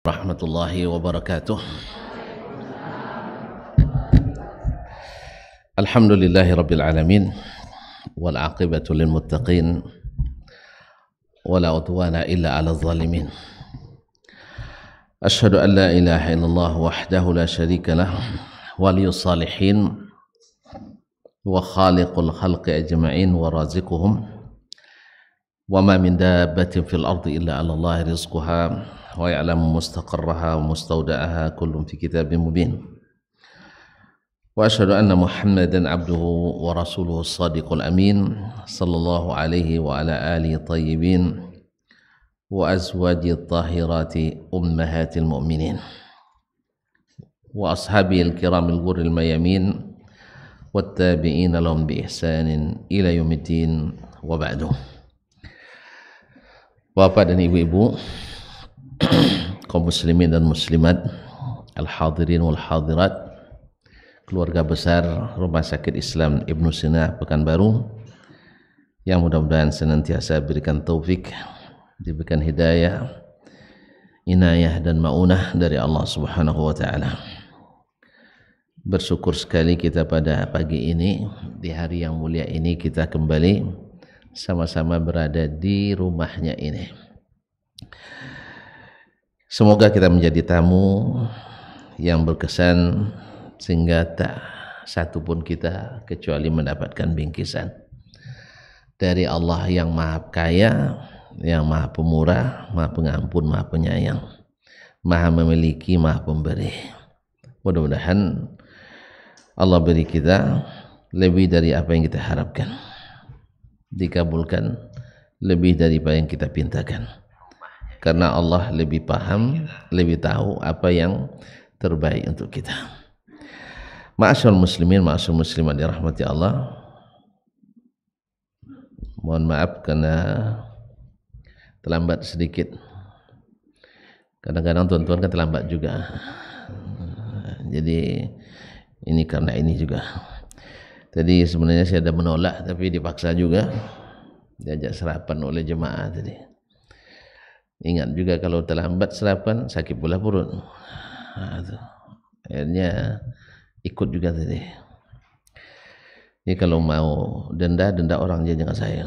ورحمة الله وبركاته الحمد لله رب العالمين والعاقبة للمتقين ولا عدوان إلا على الظالمين أشهد أن لا إله إلا الله وحده لا شريك له ولي الصالحين وخالق الخلق أجمعين ورازقهم وما من دابة في الأرض إلا على الله رزقها ويعلم مستقرها ومستودعها كل في كتاب مبين واشهد ان محمدا عبده ورسوله الصادق الامين صلى الله عليه وعلى اله الطيبين وازواج الطاهرات امهات المؤمنين واصحابه الكرام الغر الميامين والتابعين لهم باحسان الى يوم الدين وبعده Bapak dan ibu-ibu kaum muslimin dan muslimat al-hadirin wal hadirat keluarga besar Rumah Sakit Islam Ibnu Sina Pekanbaru yang mudah-mudahan senantiasa berikan taufik diberikan hidayah inayah dan maunah dari Allah Subhanahu wa taala bersyukur sekali kita pada pagi ini di hari yang mulia ini kita kembali sama-sama berada di rumahnya ini Semoga kita menjadi tamu yang berkesan sehingga tak satu pun kita kecuali mendapatkan bingkisan dari Allah yang Maha Kaya, yang Maha Pemurah, Maha Pengampun, Maha Penyayang, Maha Memiliki, Maha Pemberi. Mudah-mudahan Allah beri kita lebih dari apa yang kita harapkan. Dikabulkan lebih dari apa yang kita pintakan karena Allah lebih paham, lebih tahu apa yang terbaik untuk kita. Ma'asyar muslimin, ma'asyar muslimat dirahmati Allah. Mohon maaf karena terlambat sedikit. Kadang-kadang tuan-tuan kan terlambat juga. Jadi ini karena ini juga. Tadi sebenarnya saya ada menolak tapi dipaksa juga diajak serapan oleh jemaah tadi. Ingat juga kalau terlambat serapan sakit pula perut. Nah, itu. Akhirnya ikut juga tadi. Jadi kalau mau denda, denda orang aja jangan saya.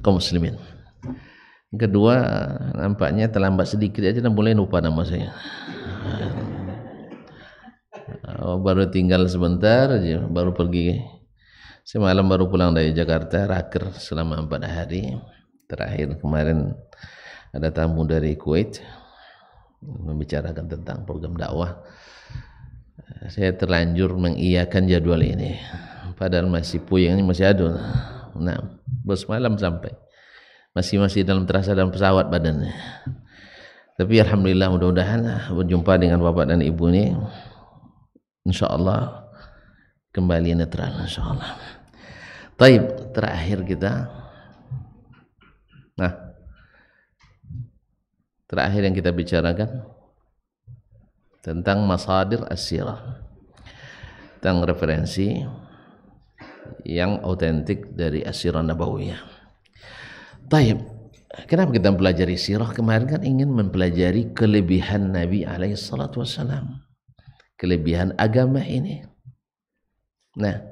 Kau muslimin. Kedua, nampaknya terlambat sedikit aja dan boleh lupa nama saya. Oh, baru tinggal sebentar aja, baru pergi. Semalam baru pulang dari Jakarta, raker selama empat hari. Terakhir kemarin ada tamu dari Kuwait membicarakan tentang program dakwah. Saya terlanjur mengiyakan jadwal ini. Padahal masih puyeng ini masih ada Nah, bos malam sampai. Masih masih dalam terasa dalam pesawat badannya. Tapi alhamdulillah mudah-mudahan berjumpa dengan bapak dan ibu ini insya insyaallah kembali netral Allah. Taib terakhir kita. Nah, terakhir yang kita bicarakan tentang masadir asyirah tentang referensi yang autentik dari asyirah nabawiyah Taib, kenapa kita mempelajari sirah kemarin kan ingin mempelajari kelebihan Nabi alaihi salatu wassalam kelebihan agama ini nah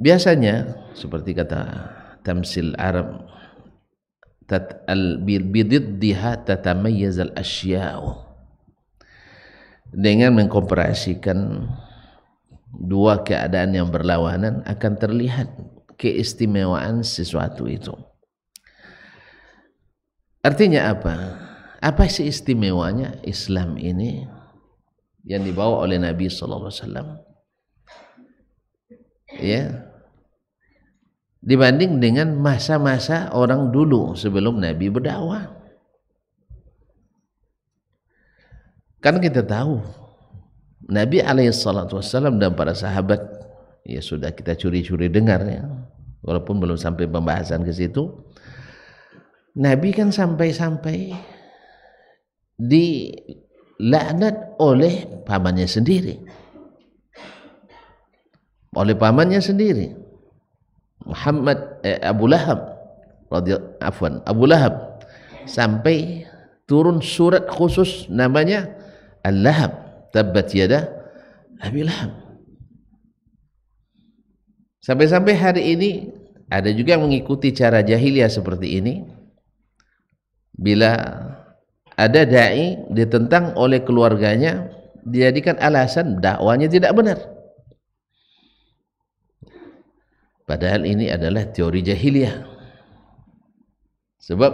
biasanya seperti kata tamsil Arab bididdiha tatamayyaz al asya'u dengan mengkomparasikan dua keadaan yang berlawanan akan terlihat keistimewaan sesuatu itu artinya apa apa sih istimewanya Islam ini yang dibawa oleh Nabi SAW ya dibanding dengan masa-masa orang dulu sebelum Nabi berdakwah. Kan kita tahu Nabi alaihissalatu wassalam dan para sahabat ya sudah kita curi-curi dengar ya walaupun belum sampai pembahasan ke situ Nabi kan sampai-sampai dilaknat oleh pamannya sendiri oleh pamannya sendiri Muhammad eh, Abu Lahab radhiyallahu afwan Abu Lahab sampai turun surat khusus namanya Al-Lahab tabbat yada Abi Lahab sampai-sampai hari ini ada juga yang mengikuti cara jahiliyah seperti ini bila ada dai ditentang oleh keluarganya dijadikan alasan dakwanya tidak benar Padahal ini adalah teori jahiliyah. Sebab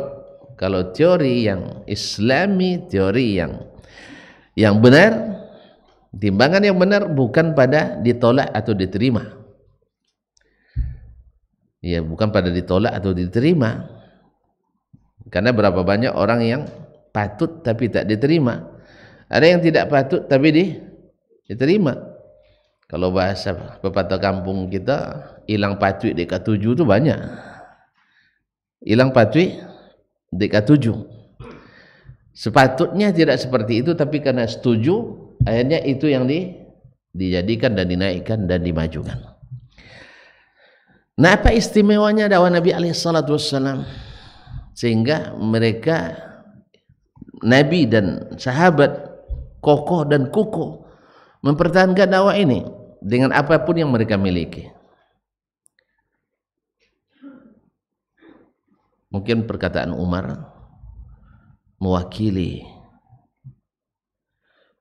kalau teori yang islami, teori yang yang benar, timbangan yang benar bukan pada ditolak atau diterima. Ya, bukan pada ditolak atau diterima. Karena berapa banyak orang yang patut tapi tak diterima. Ada yang tidak patut tapi di, diterima. Kalau bahasa pepatah kampung kita, hilang patwik dekat tujuh itu banyak. Hilang patwik dekat tujuh. Sepatutnya tidak seperti itu, tapi karena setuju, akhirnya itu yang di, dijadikan dan dinaikkan dan dimajukan. Nah apa istimewanya dakwah Nabi Alaihissalam sehingga mereka Nabi dan sahabat kokoh dan kukuh mempertahankan dakwah ini dengan apapun yang mereka miliki. Mungkin perkataan Umar mewakili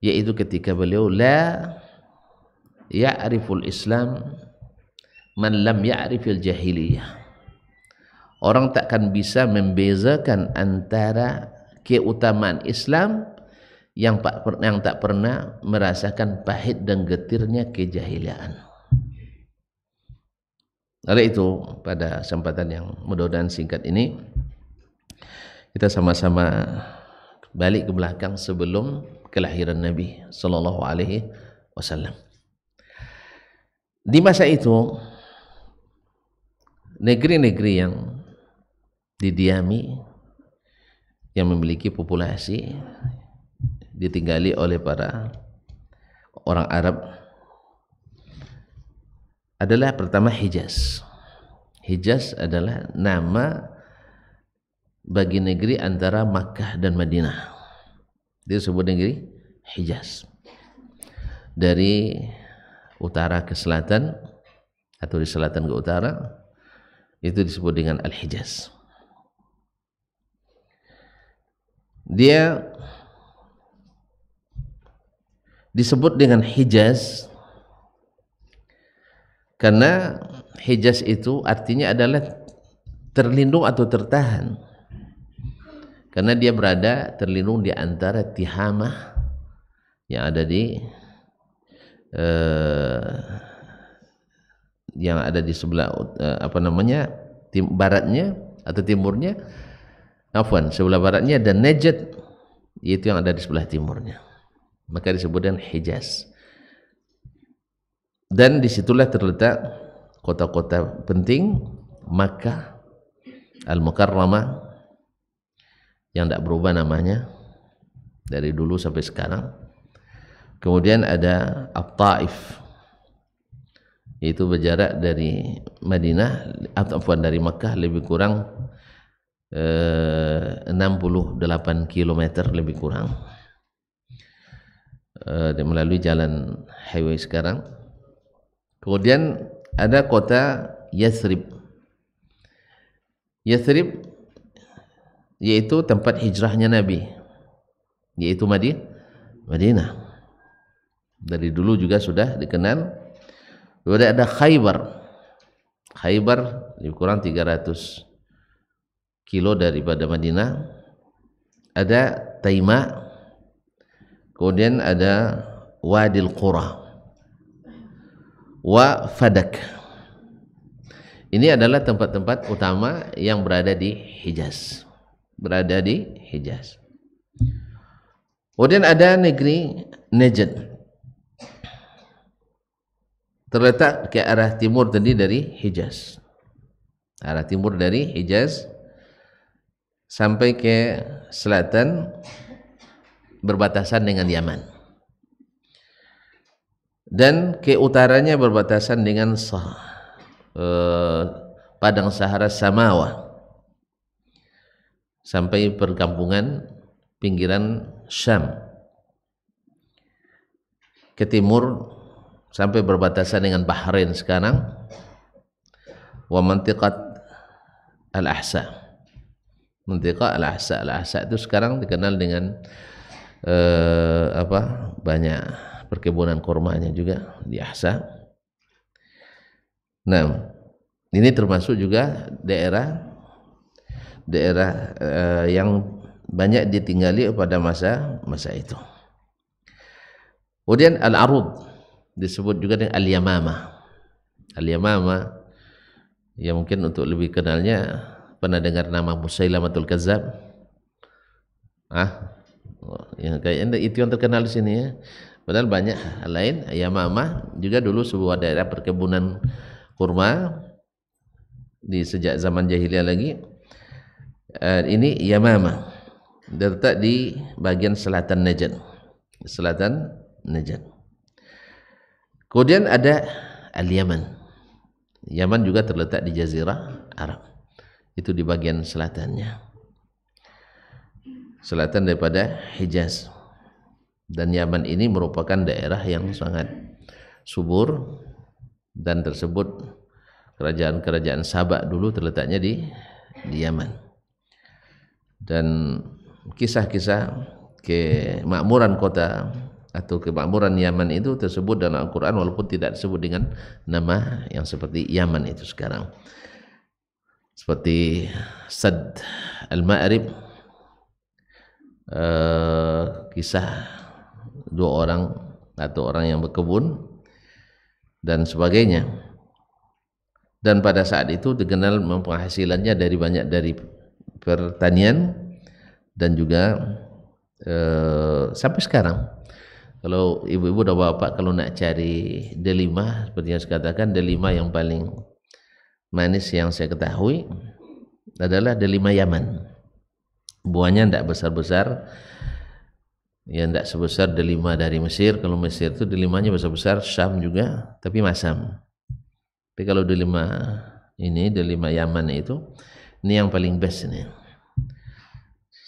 yaitu ketika beliau la ya'riful Islam man lam ya'rifil jahiliyah. Orang takkan bisa membezakan antara keutamaan Islam yang tak yang tak pernah merasakan pahit dan getirnya kejahilan. Oleh itu pada kesempatan yang mudah-mudahan singkat ini kita sama-sama balik ke belakang sebelum kelahiran Nabi Shallallahu Alaihi Wasallam. Di masa itu negeri-negeri yang didiami yang memiliki populasi ditinggali oleh para ah. orang Arab adalah pertama Hijaz. Hijaz adalah nama bagi negeri antara Makkah dan Madinah. Dia sebut negeri Hijaz. Dari utara ke selatan atau di selatan ke utara itu disebut dengan Al-Hijaz. Dia disebut dengan Hijaz karena Hijaz itu artinya adalah terlindung atau tertahan karena dia berada terlindung di antara Tihamah yang ada di eh, yang ada di sebelah eh, apa namanya tim, baratnya atau timurnya Afwan sebelah baratnya dan Najd yaitu yang ada di sebelah timurnya maka disebut dengan Hijaz dan disitulah terletak kota-kota penting maka Al-Mukarramah yang tidak berubah namanya dari dulu sampai sekarang kemudian ada al taif yaitu berjarak dari Madinah atau dari Makkah lebih kurang 68 eh, km lebih kurang uh, melalui jalan highway sekarang. Kemudian ada kota Yathrib. Yathrib yaitu tempat hijrahnya Nabi yaitu Madi Madinah. Dari dulu juga sudah dikenal. Kemudian ada Khaybar. Khaybar lebih kurang 300 kilo daripada Madinah. Ada Ta'imah. Kemudian ada Wadil Qura. Wa Fadak. Ini adalah tempat-tempat utama yang berada di Hijaz. Berada di Hijaz. Kemudian ada negeri Najd. Terletak ke arah timur tadi dari Hijaz. Arah timur dari Hijaz sampai ke selatan berbatasan dengan Yaman dan ke utaranya berbatasan dengan sah, eh, padang Sahara Samawa sampai perkampungan pinggiran Syam ke timur sampai berbatasan dengan Bahrain sekarang wa mantiqat al-ahsa mantiqat al-ahsa al-ahsa itu sekarang dikenal dengan eh, apa banyak perkebunan kurmanya juga di Ahsa. Nah, ini termasuk juga daerah daerah eh, yang banyak ditinggali pada masa masa itu. Kemudian al-arud disebut juga dengan al-yamama. Al-yamama yang mungkin untuk lebih kenalnya pernah dengar nama Musailamatul Kazzab? Ah, Oh, ya kayaknya itu yang terkenal di sini ya padahal banyak hal lain Yamama juga dulu sebuah daerah perkebunan kurma di sejak zaman jahiliyah lagi uh, ini Yamama terletak di bagian selatan Najd selatan Najd kemudian ada Al-Yaman Yaman juga terletak di jazirah Arab itu di bagian selatannya selatan daripada Hijaz. Dan Yaman ini merupakan daerah yang sangat subur dan tersebut kerajaan-kerajaan Sabak dulu terletaknya di, di Yaman. Dan kisah-kisah kemakmuran kota atau kemakmuran Yaman itu tersebut dalam Al-Quran walaupun tidak disebut dengan nama yang seperti Yaman itu sekarang. Seperti Sad Al-Ma'rib Eh, kisah dua orang atau orang yang berkebun dan sebagainya. Dan pada saat itu dikenal penghasilannya dari banyak dari pertanian dan juga eh, sampai sekarang kalau ibu-ibu dan bapak kalau nak cari delima seperti yang saya katakan delima yang paling manis yang saya ketahui adalah delima Yaman buahnya tidak besar-besar ya tidak sebesar delima dari Mesir kalau Mesir itu delimanya besar-besar Syam juga tapi masam tapi kalau delima ini delima Yaman itu ini yang paling best ini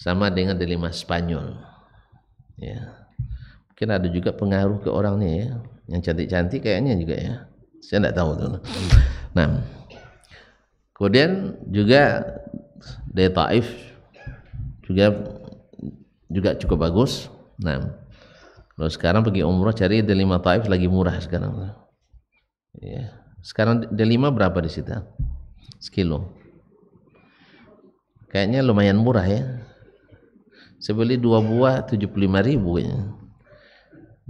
sama dengan delima Spanyol ya mungkin ada juga pengaruh ke orangnya ya yang cantik-cantik kayaknya juga ya saya tidak tahu tuh nah kemudian juga dari Taif juga juga cukup bagus. Nah, kalau sekarang pergi umroh cari D5 Taif lagi murah sekarang. Ya. Sekarang D5 berapa di situ? Sekilo. Kayaknya lumayan murah ya. Saya beli dua buah 75 ribu ya.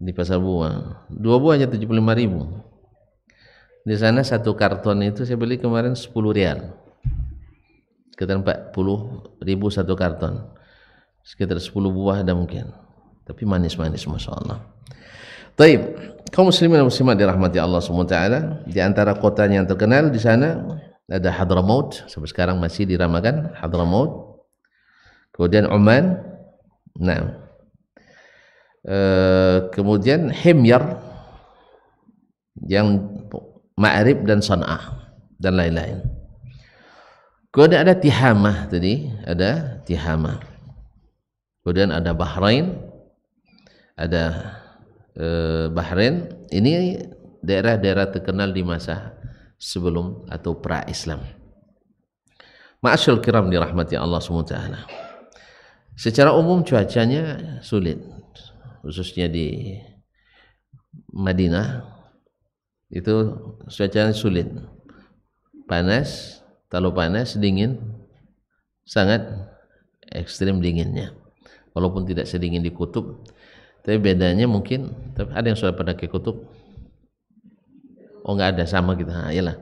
di pasar buah. Dua buah aja 75 ribu. Di sana satu karton itu saya beli kemarin 10 rial sekitar 40 ribu satu karton sekitar 10 buah ada mungkin tapi manis-manis Masya Allah Taib, kaum muslimin dan muslimat dirahmati Allah SWT di antara kota yang terkenal di sana ada Hadramaut sampai sekarang masih diramakan Hadramaut kemudian Oman nah uh, kemudian Himyar yang Ma'rib dan San'ah dan lain-lain Kemudian ada Tihamah tadi, ada Tihamah. Kemudian ada Bahrain, ada eh, Bahrain. Ini daerah-daerah terkenal di masa sebelum atau pra Islam. Ma'asyil kiram dirahmati Allah SWT. Secara umum cuacanya sulit, khususnya di Madinah itu cuacanya sulit, panas, kalau panas dingin sangat ekstrim dinginnya. Walaupun tidak sedingin di kutub, tapi bedanya mungkin tapi ada yang sudah pernah ke kutub. Oh nggak ada sama kita. Gitu. Nah, iyalah.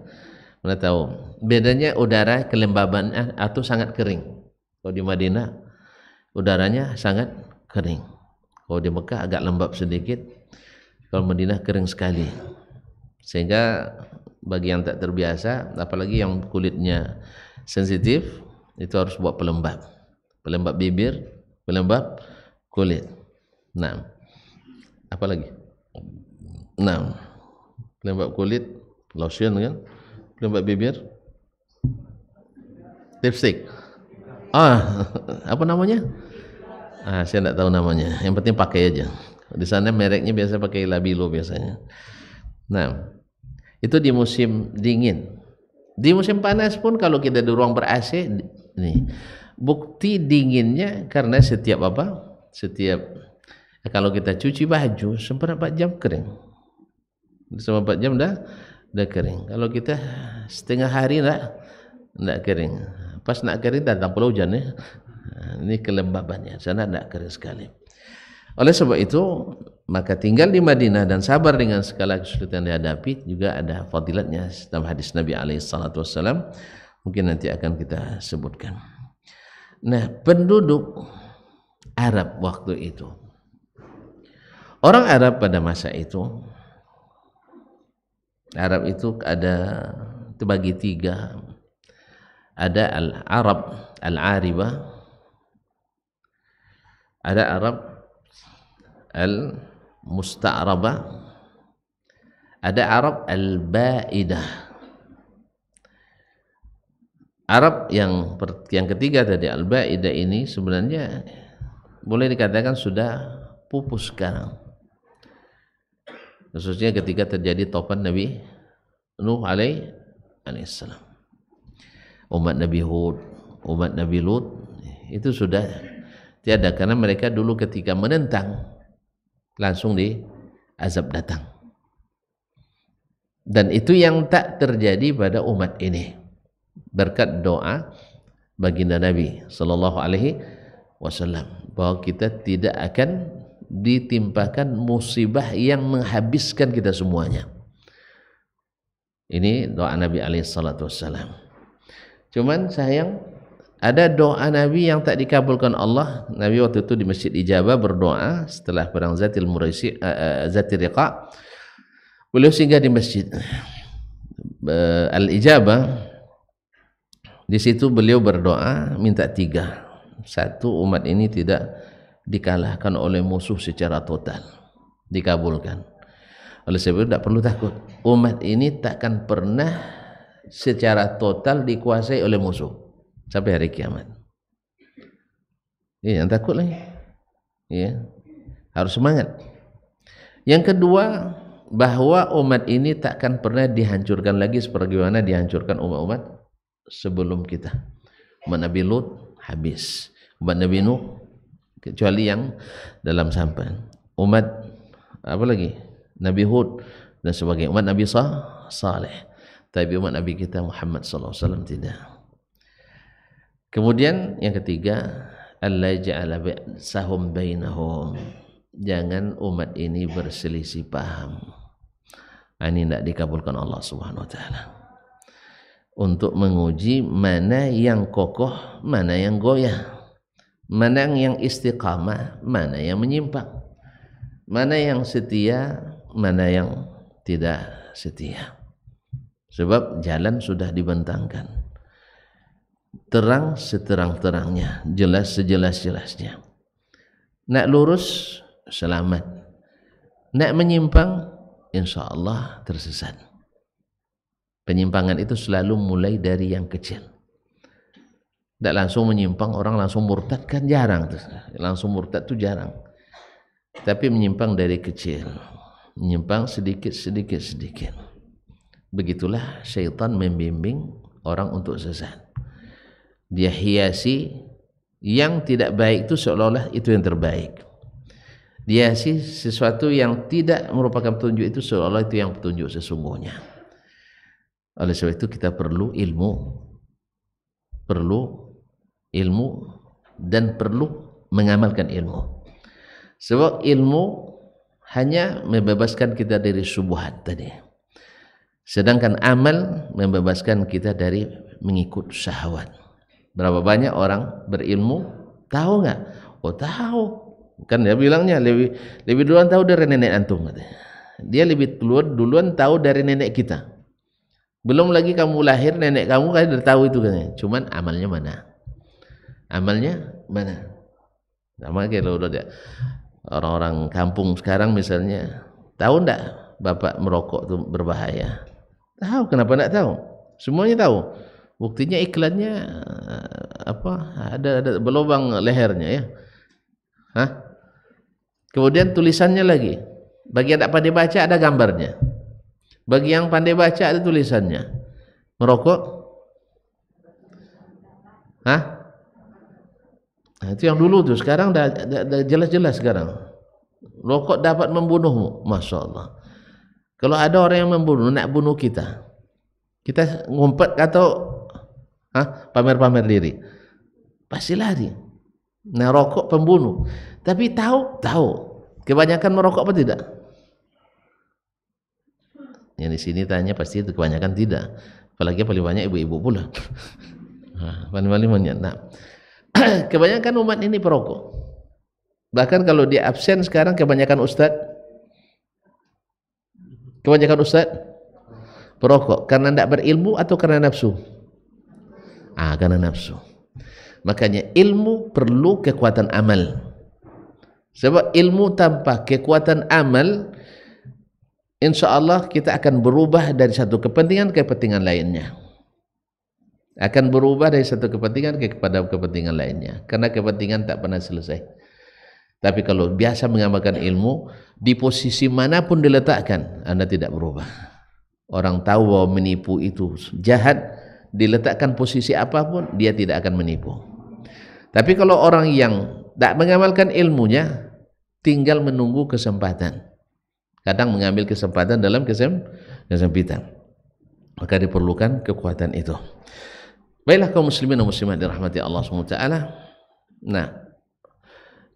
Mana tahu. Bedanya udara kelembabannya eh, atau sangat kering. Kalau di Madinah udaranya sangat kering. Kalau di Mekah agak lembab sedikit. Kalau Madinah kering sekali. Sehingga bagi yang tak terbiasa apalagi yang kulitnya sensitif itu harus buat pelembab pelembab bibir pelembab kulit nah apalagi nah pelembab kulit lotion kan pelembab bibir lipstick ah apa namanya ah saya tidak tahu namanya yang penting pakai aja di sana mereknya biasa pakai labilo biasanya nah itu di musim dingin di musim panas pun kalau kita di ruang ber AC nih bukti dinginnya karena setiap apa setiap ya kalau kita cuci baju seberapa jam kering seberapa jam dah dah kering kalau kita setengah hari dah tidak kering pas nak kering datang pula hujan ya ini kelembabannya sana tidak kering sekali oleh sebab itu, maka tinggal di Madinah dan sabar dengan segala kesulitan yang dihadapi juga ada fadilatnya dalam hadis Nabi alaihi wasallam. Mungkin nanti akan kita sebutkan. Nah, penduduk Arab waktu itu. Orang Arab pada masa itu Arab itu ada terbagi tiga ada al-Arab al-Ariba ada Arab al mustaraba ada Arab al-ba'idah Arab yang yang ketiga tadi Al-Ba'idah ini sebenarnya boleh dikatakan sudah pupus sekarang. Khususnya ketika terjadi topan Nabi Nuh alaih alaihissalam. Umat Nabi Hud, umat Nabi Lut itu sudah tiada karena mereka dulu ketika menentang langsung di azab datang. Dan itu yang tak terjadi pada umat ini. Berkat doa baginda Nabi sallallahu alaihi wasallam bahwa kita tidak akan ditimpakan musibah yang menghabiskan kita semuanya. Ini doa Nabi alaihi wasallam. Cuman sayang ada doa Nabi yang tak dikabulkan Allah. Nabi waktu itu di Masjid Ijabah berdoa setelah perang Zatil Muraisi uh, eh, uh, eh, Zatil Riqa. Beliau singgah di Masjid uh, Al Ijabah. Di situ beliau berdoa minta tiga. Satu umat ini tidak dikalahkan oleh musuh secara total. Dikabulkan. Oleh sebab itu tidak perlu takut. Umat ini takkan pernah secara total dikuasai oleh musuh sampai hari kiamat. Iya, yang takut lagi. Ya, Harus semangat. Yang kedua, bahwa umat ini takkan pernah dihancurkan lagi sebagaimana dihancurkan umat-umat sebelum kita. Umat Nabi Lut habis. Umat Nabi Nuh kecuali yang dalam sampan. Umat apa lagi? Nabi Hud dan sebagainya. Umat Nabi Saleh. Tapi umat Nabi kita Muhammad sallallahu alaihi wasallam tidak. Kemudian yang ketiga, Allah ja'ala sahum bainahum. Jangan umat ini berselisih paham. Nah, ini tidak dikabulkan Allah Subhanahu wa taala. Untuk menguji mana yang kokoh, mana yang goyah. Mana yang istiqamah, mana yang menyimpang. Mana yang setia, mana yang tidak setia. Sebab jalan sudah dibentangkan terang seterang-terangnya, jelas sejelas-jelasnya. Nak lurus selamat. Nak menyimpang insya Allah tersesat. Penyimpangan itu selalu mulai dari yang kecil. Tak langsung menyimpang orang langsung murtad kan jarang Langsung murtad tuh jarang. Tapi menyimpang dari kecil. Menyimpang sedikit sedikit sedikit. Begitulah syaitan membimbing orang untuk sesat dia hiasi yang tidak baik itu seolah-olah itu yang terbaik dia hiasi sesuatu yang tidak merupakan petunjuk itu seolah-olah itu yang petunjuk sesungguhnya oleh sebab itu kita perlu ilmu perlu ilmu dan perlu mengamalkan ilmu sebab ilmu hanya membebaskan kita dari subuhat tadi sedangkan amal membebaskan kita dari mengikut syahwat Berapa banyak orang berilmu? Tahu nggak? Oh tahu. Kan dia bilangnya lebih lebih duluan tahu dari nenek antum katanya. Dia lebih duluan duluan tahu dari nenek kita. Belum lagi kamu lahir nenek kamu kan udah tahu itu kan Cuman amalnya mana? Amalnya mana? Sama kayak udah ya orang-orang kampung sekarang misalnya tahu ndak bapak merokok itu berbahaya tahu kenapa ndak tahu semuanya tahu buktinya iklannya apa ada ada berlubang lehernya ya Hah? kemudian tulisannya lagi bagi yang tak pandai baca ada gambarnya bagi yang pandai baca ada tulisannya merokok Hah? Nah, itu yang dulu tuh sekarang dah jelas-jelas sekarang rokok dapat membunuhmu Masya Allah kalau ada orang yang membunuh nak bunuh kita kita ngumpet atau Hah? Pamer-pamer diri. Pasti lari. Nah, rokok pembunuh. Tapi tahu, tahu. Kebanyakan merokok apa tidak? Yang di sini tanya pasti itu kebanyakan tidak. Apalagi paling banyak ibu-ibu pula. paling-paling banyak. Nah, kebanyakan umat ini perokok. Bahkan kalau dia absen sekarang kebanyakan ustadz kebanyakan ustaz perokok karena tidak berilmu atau karena nafsu ah, karena nafsu makanya ilmu perlu kekuatan amal sebab ilmu tanpa kekuatan amal insya Allah kita akan berubah dari satu kepentingan ke kepentingan lainnya akan berubah dari satu kepentingan ke kepada kepentingan lainnya karena kepentingan tak pernah selesai tapi kalau biasa mengamalkan ilmu di posisi manapun diletakkan anda tidak berubah orang tahu bahwa menipu itu jahat diletakkan posisi apapun dia tidak akan menipu tapi kalau orang yang tak mengamalkan ilmunya tinggal menunggu kesempatan kadang mengambil kesempatan dalam kesempatan kesempitan maka diperlukan kekuatan itu baiklah kaum muslimin dan muslimat dirahmati Allah SWT nah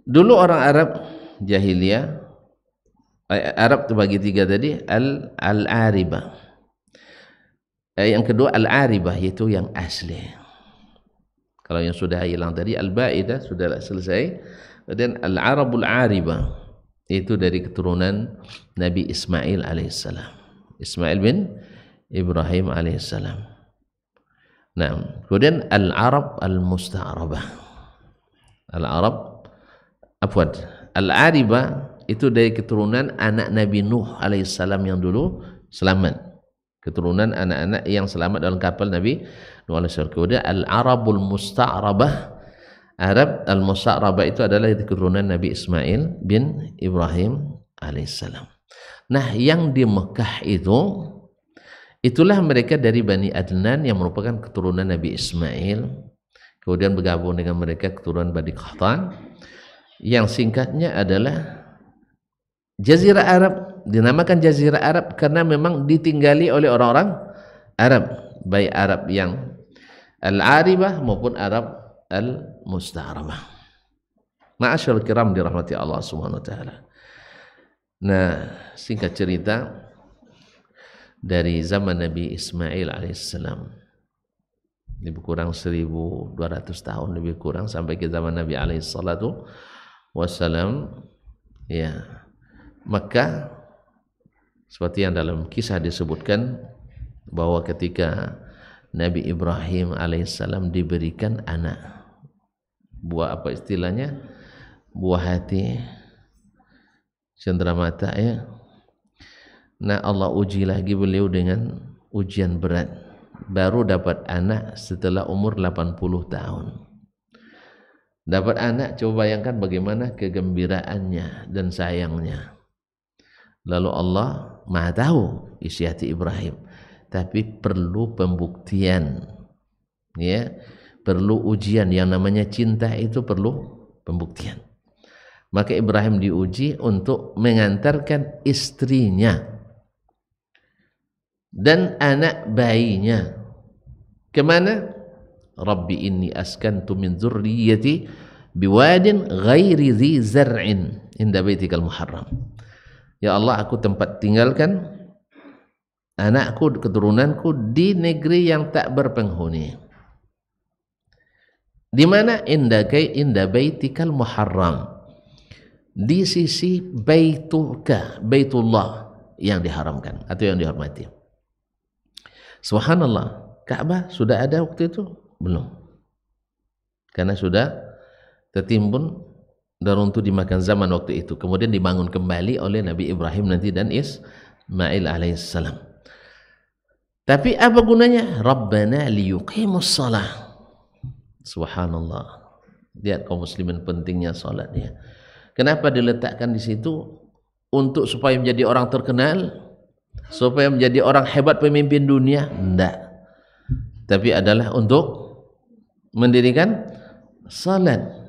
dulu orang Arab jahiliyah eh, Arab terbagi tiga tadi al al-ariba eh, yang kedua al-aribah yaitu yang asli kalau yang sudah hilang tadi al-ba'idah sudah selesai kemudian al-arabul aribah itu dari keturunan Nabi Ismail alaihissalam Ismail bin Ibrahim alaihissalam Nah, kemudian al-Arab al-musta'arabah. Al-Arab afwan. al aribah itu dari keturunan anak Nabi Nuh alaihissalam yang dulu selamat keturunan anak-anak yang selamat dalam kapal Nabi Nuh alaihi Kemudian al-Arabul Musta'rabah Arab al-Musta'rabah itu adalah keturunan Nabi Ismail bin Ibrahim alaihissalam. Nah, yang di Mekah itu itulah mereka dari Bani Adnan yang merupakan keturunan Nabi Ismail. Kemudian bergabung dengan mereka keturunan Bani Qahtan yang singkatnya adalah Jazirah Arab dinamakan Jazirah Arab karena memang ditinggali oleh orang-orang Arab, baik Arab yang al-aribah maupun Arab al-mustaramah. Ma'asyar kiram dirahmati Allah Subhanahu wa taala. Nah, singkat cerita dari zaman Nabi Ismail alaihissalam lebih kurang 1200 tahun lebih kurang sampai ke zaman Nabi alaihissalam salatu wasallam ya Mekah seperti yang dalam kisah disebutkan bahwa ketika Nabi Ibrahim alaihissalam diberikan anak buah apa istilahnya buah hati cendera mata ya nah Allah uji lagi beliau dengan ujian berat baru dapat anak setelah umur 80 tahun dapat anak coba bayangkan bagaimana kegembiraannya dan sayangnya Lalu Allah Maha tahu isi hati Ibrahim, tapi perlu pembuktian. Ya, perlu ujian yang namanya cinta itu perlu pembuktian. Maka Ibrahim diuji untuk mengantarkan istrinya dan anak bayinya. Kemana? Rabbi askan tu min zurriyati biwadin ghairi zi zar'in inda baitikal muharram. Ya Allah aku tempat tinggalkan anakku, keturunanku di negeri yang tak berpenghuni. Di mana indah baitikal muharram. Di sisi baitulka, baitullah yang diharamkan atau yang dihormati. Subhanallah, Ka'bah sudah ada waktu itu? Belum. Karena sudah tertimbun Darun dimakan zaman waktu itu. Kemudian dibangun kembali oleh Nabi Ibrahim nanti dan Ismail alaihissalam. Tapi apa gunanya? Rabbana liyuqimus salah. Subhanallah. Lihat kaum muslimin pentingnya salat ya. Kenapa diletakkan di situ? Untuk supaya menjadi orang terkenal, supaya menjadi orang hebat pemimpin dunia? Tidak. Tapi adalah untuk mendirikan salat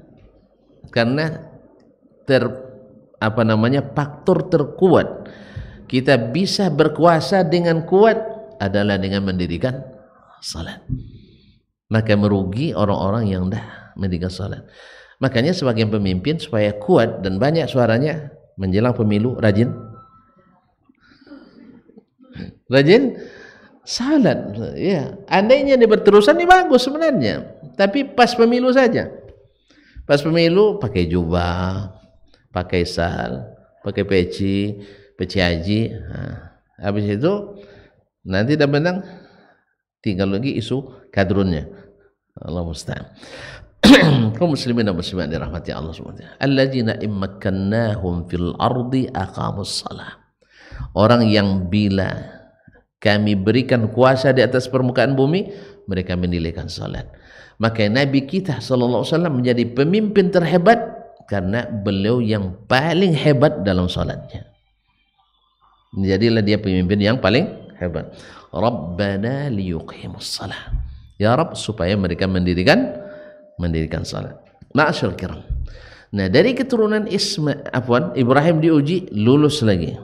karena ter apa namanya faktor terkuat kita bisa berkuasa dengan kuat adalah dengan mendirikan salat maka merugi orang-orang yang dah mendirikan salat makanya sebagian pemimpin supaya kuat dan banyak suaranya menjelang pemilu rajin rajin salat ya andainya ini berterusan ini bagus sebenarnya tapi pas pemilu saja Pas pemilu pakai jubah, pakai sal, pakai peci, peci haji. Nah, habis itu nanti dah menang tinggal lagi isu kadrunnya. Allah musta'an. kaum muslimin dan muslimat dirahmati Allah SWT alladzina immakannahum fil ardi aqamus salah orang yang bila kami berikan kuasa di atas permukaan bumi mereka mendirikan salat maka Nabi kita sallallahu alaihi menjadi pemimpin terhebat karena beliau yang paling hebat dalam salatnya. Jadilah dia pemimpin yang paling hebat. Rabbana liyuqimus Ya Rabb supaya mereka mendirikan mendirikan salat. Ma'asyar kiram. Nah, dari keturunan Isma Afwan Ibrahim diuji lulus lagi.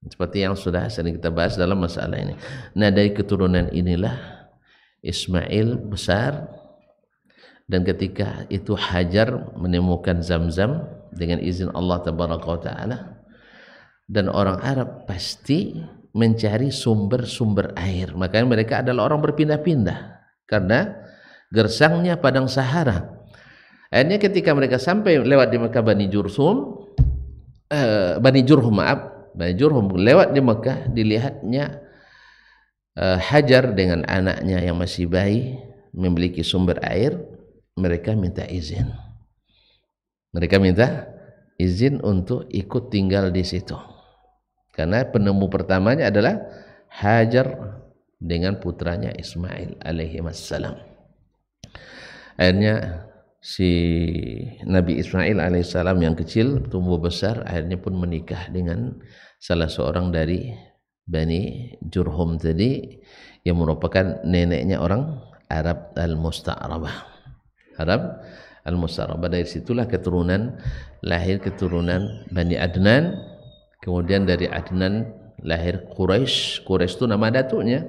Seperti yang sudah sering kita bahas dalam masalah ini. Nah, dari keturunan inilah Ismail besar dan ketika itu Hajar menemukan Zam-Zam dengan izin Allah Tabaraka wa taala dan orang Arab pasti mencari sumber-sumber air makanya mereka adalah orang berpindah-pindah karena gersangnya padang Sahara akhirnya ketika mereka sampai lewat di Mekah Bani Jursum eh, Bani Jurhum maaf Bani Jurhum lewat di Mekah dilihatnya eh, Hajar dengan anaknya yang masih bayi memiliki sumber air mereka minta izin. Mereka minta izin untuk ikut tinggal di situ. Karena penemu pertamanya adalah Hajar dengan putranya Ismail alaihi wassalam. Akhirnya si Nabi Ismail alaihissalam yang kecil tumbuh besar akhirnya pun menikah dengan salah seorang dari Bani Jurhum tadi yang merupakan neneknya orang Arab Al-Musta'rabah. Arab Al-Musarabah dari situlah keturunan lahir keturunan Bani Adnan kemudian dari Adnan lahir Quraisy Quraisy itu nama datuknya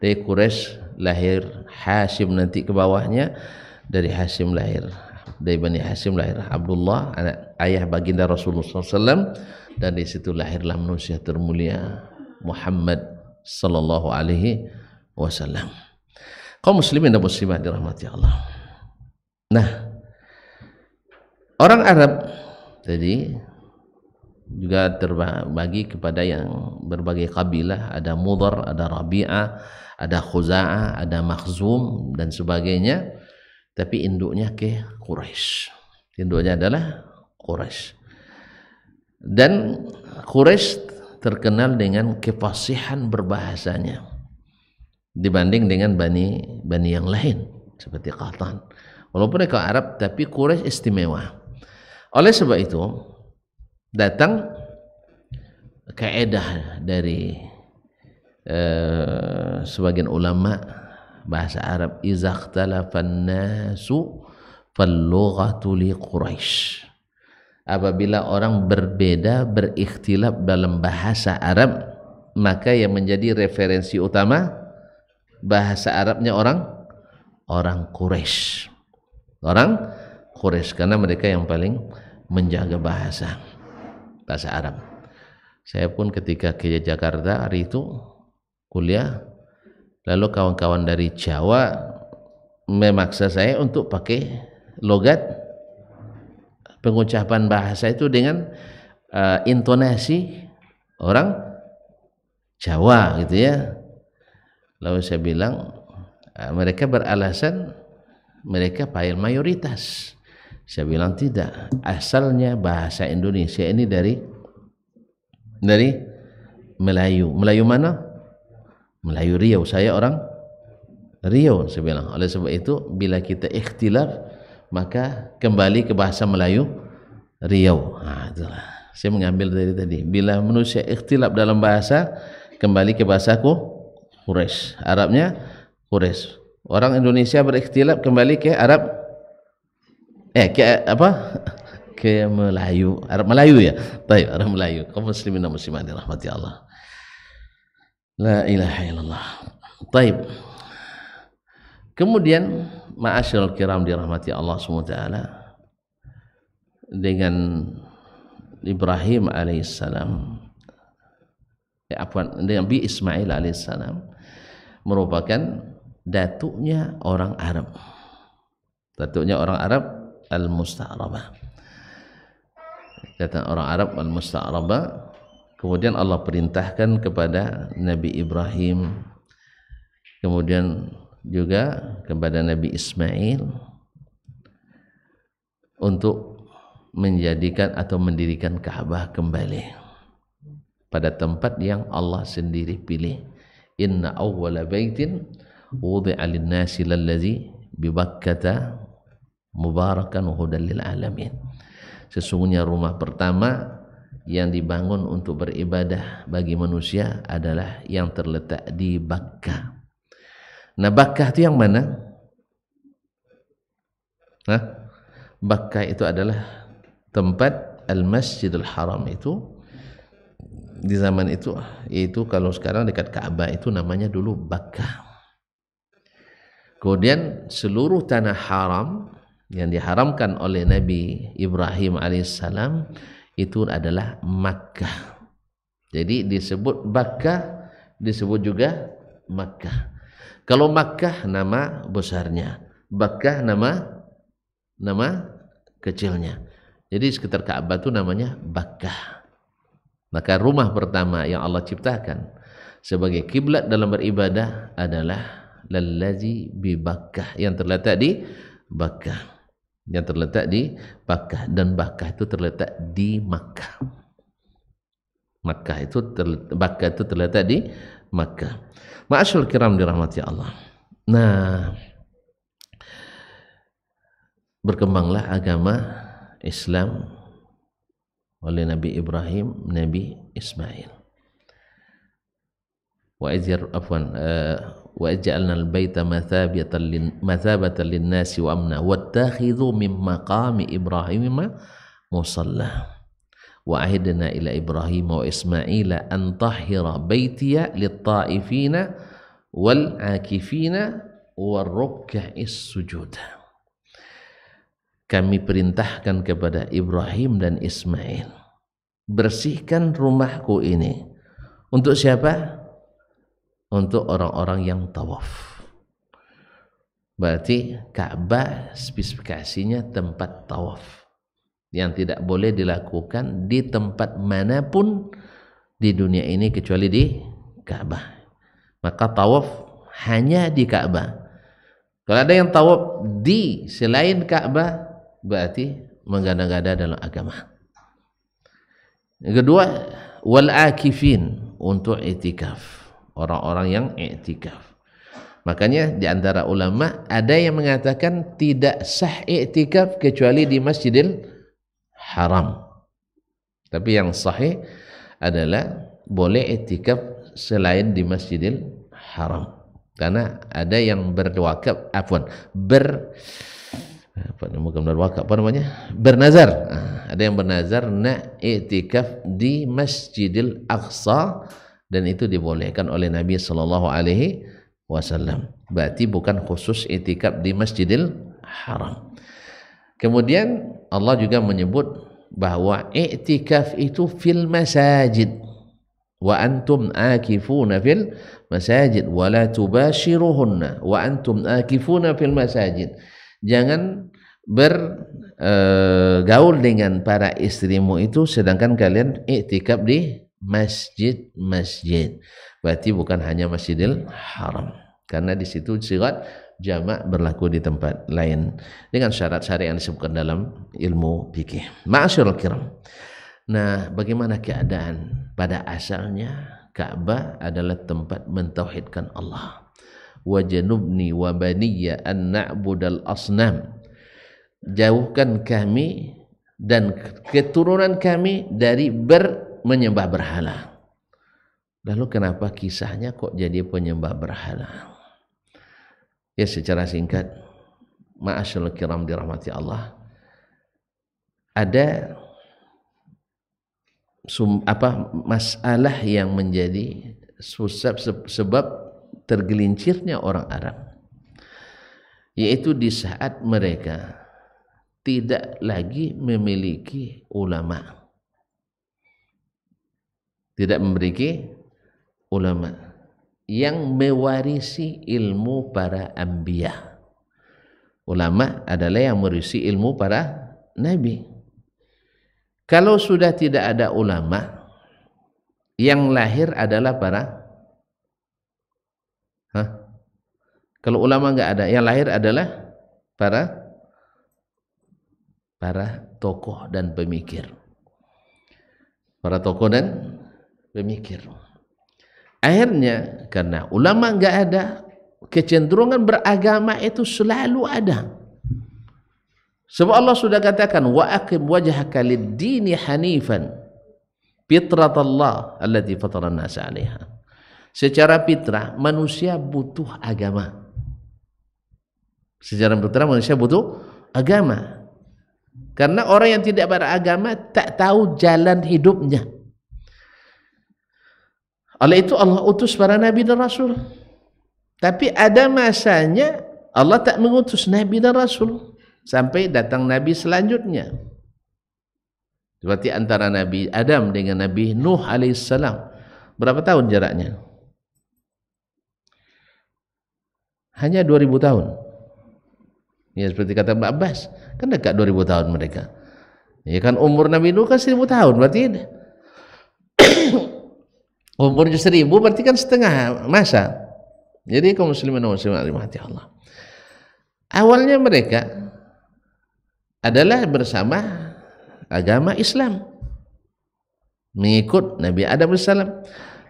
dari Quraisy lahir Hashim nanti ke bawahnya dari Hashim lahir dari Bani Hashim lahir Abdullah anak ayah baginda Rasulullah SAW dan dari situ lahirlah manusia termulia Muhammad sallallahu alaihi wasallam kaum muslimin dan muslimat dirahmati Allah Nah, orang Arab tadi juga terbagi kepada yang berbagai kabilah, ada Mudar, ada Rabi'ah, ada Khuza'ah, ada Makhzum dan sebagainya. Tapi induknya ke Quraisy. Induknya adalah Quraisy. Dan Quraisy terkenal dengan kefasihan berbahasanya dibanding dengan bani bani yang lain seperti Qatan. Walaupun mereka Arab tapi Quraisy istimewa. Oleh sebab itu datang kaedah dari eh, sebagian ulama bahasa Arab izahtalafan nasu fallughatu Quraisy. Apabila orang berbeda berikhtilaf dalam bahasa Arab maka yang menjadi referensi utama bahasa Arabnya orang orang Quraisy orang Quraisy karena mereka yang paling menjaga bahasa bahasa Arab. Saya pun ketika ke Jakarta hari itu kuliah lalu kawan-kawan dari Jawa memaksa saya untuk pakai logat pengucapan bahasa itu dengan uh, intonasi orang Jawa gitu ya. Lalu saya bilang eh, mereka beralasan mereka paling mayoritas. Saya bilang tidak. Asalnya bahasa Indonesia ini dari dari Melayu. Melayu mana? Melayu Riau. Saya orang Riau saya bilang. Oleh sebab itu bila kita ikhtilaf maka kembali ke bahasa Melayu Riau. Nah, itulah. Saya mengambil dari tadi. Bila manusia ikhtilaf dalam bahasa kembali ke bahasaku Quraisy. Arabnya Quraisy. Orang Indonesia berikhtilaf kembali ke Arab eh ke apa? Ke Melayu. Arab Melayu ya. Baik, Arab Melayu. Kaum muslimin dan muslimat Allah. La ilaha illallah. Baik. Kemudian ma'asyiral kiram dirahmati Allah SWT dengan Ibrahim alaihissalam ya, eh, apaan, dengan Bi Ismail alaihissalam merupakan datuknya orang Arab. Datuknya orang Arab Al-Musta'rabah. Kata orang Arab Al-Musta'rabah. Kemudian Allah perintahkan kepada Nabi Ibrahim. Kemudian juga kepada Nabi Ismail untuk menjadikan atau mendirikan Ka'bah kembali pada tempat yang Allah sendiri pilih. Inna awwala baitin wudi'a lin-nasi lalladzi bi Bakkata mubarakan hudan lil alamin. Sesungguhnya rumah pertama yang dibangun untuk beribadah bagi manusia adalah yang terletak di Bakkah. Nah, Bakkah itu yang mana? Nah, Bakkah itu adalah tempat Al-Masjidil Haram itu di zaman itu yaitu kalau sekarang dekat Ka'bah itu namanya dulu Bakkah. Kemudian seluruh tanah haram yang diharamkan oleh Nabi Ibrahim alaihissalam itu adalah Makkah. Jadi disebut Makkah, disebut juga Makkah. Kalau Makkah nama besarnya, Makkah nama nama kecilnya. Jadi sekitar Ka'bah itu namanya Makkah. Maka rumah pertama yang Allah ciptakan sebagai kiblat dalam beribadah adalah lallazi bi Bakkah yang terletak di Bakkah yang terletak di Bakkah dan Bakkah itu terletak di Makkah. Makkah itu terletak, Bakkah itu terletak di Makkah. Ma'asyul kiram dirahmati Allah. Nah, berkembanglah agama Islam oleh Nabi Ibrahim, Nabi Ismail. Wa izir afwan uh, واجعلنا البيت مثابة مثابة للناس وأمنا واتخذوا من مقام إبراهيم مصلى وعهدنا إلى إبراهيم وإسماعيل أن طهر بيتي للطائفين والعاكفين والركع السجود kami perintahkan kepada Ibrahim dan Ismail bersihkan rumahku ini untuk siapa? untuk orang-orang yang tawaf. Berarti Ka'bah spesifikasinya tempat tawaf yang tidak boleh dilakukan di tempat manapun di dunia ini kecuali di Ka'bah. Maka tawaf hanya di Ka'bah. Kalau ada yang tawaf di selain Ka'bah berarti menggada-gada dalam agama. Yang kedua, wal akifin untuk itikaf orang-orang yang i'tikaf. Makanya di antara ulama ada yang mengatakan tidak sah i'tikaf kecuali di Masjidil Haram. Tapi yang sahih adalah boleh i'tikaf selain di Masjidil Haram. Karena ada yang berwakaf afwan, ber apa namanya benar apa namanya bernazar ah, ada yang bernazar nak i'tikaf di Masjidil Aqsa dan itu dibolehkan oleh Nabi Shallallahu Alaihi Wasallam. Berarti bukan khusus itikaf di Masjidil Haram. Kemudian Allah juga menyebut bahwa itikaf itu fil masajid wa antum akifuna fil masajid wa la tubashiruhunna wa antum akifuna fil masajid jangan bergaul eh, dengan para istrimu itu sedangkan kalian iktikaf di masjid-masjid. Berarti bukan hanya Masjidil Haram. Karena di situ sirat jamak berlaku di tempat lain dengan syarat syarat yang disebutkan dalam ilmu fikih. Ma'asyiral kiram. Nah, bagaimana keadaan pada asalnya Ka'bah adalah tempat mentauhidkan Allah. Wajanubni wa baniya an na'budal asnam. Jauhkan kami dan keturunan kami dari ber menyembah berhala. Lalu kenapa kisahnya kok jadi penyembah berhala? Ya secara singkat, ma'asyal kiram dirahmati Allah, ada apa masalah yang menjadi susah sebab tergelincirnya orang Arab yaitu di saat mereka tidak lagi memiliki ulama tidak memiliki ulama yang mewarisi ilmu para ambia. Ulama adalah yang mewarisi ilmu para nabi. Kalau sudah tidak ada ulama, yang lahir adalah para Hah? Kalau ulama nggak ada, yang lahir adalah para para tokoh dan pemikir. Para tokoh dan Pemikir. Akhirnya karena ulama nggak ada, kecenderungan beragama itu selalu ada. Sebab Allah sudah katakan wa aqim wajhaka lid-dini hanifan fitratallah allati an nas 'alaiha. Secara fitrah manusia butuh agama. Secara fitrah manusia butuh agama. Karena orang yang tidak beragama tak tahu jalan hidupnya. Oleh itu Allah utus para nabi dan rasul. Tapi ada masanya Allah tak mengutus nabi dan rasul sampai datang nabi selanjutnya. Seperti antara Nabi Adam dengan Nabi Nuh alaihissalam. Berapa tahun jaraknya? Hanya 2000 tahun. Ya seperti kata Mbak Abbas, kan dekat 2000 tahun mereka. Ya kan umur Nabi Nuh kan 1000 tahun berarti umurnya seribu berarti kan setengah masa jadi kaum muslimin muslimat Allah awalnya mereka adalah bersama agama Islam mengikut Nabi Adam Salam